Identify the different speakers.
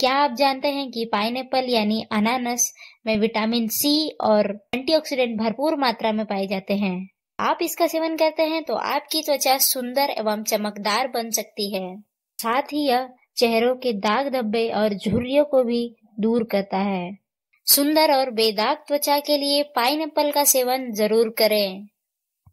Speaker 1: क्या आप जानते हैं कि पाइन यानी अनानस में विटामिन सी और एंटीऑक्सीडेंट भरपूर मात्रा में पाए जाते हैं आप इसका सेवन करते हैं तो आपकी त्वचा सुंदर एवं चमकदार बन सकती है साथ ही यह चेहरों के दाग धब्बे और झुर्रियों को भी दूर करता है सुंदर और बेदाग त्वचा के लिए पाइन का सेवन जरूर करें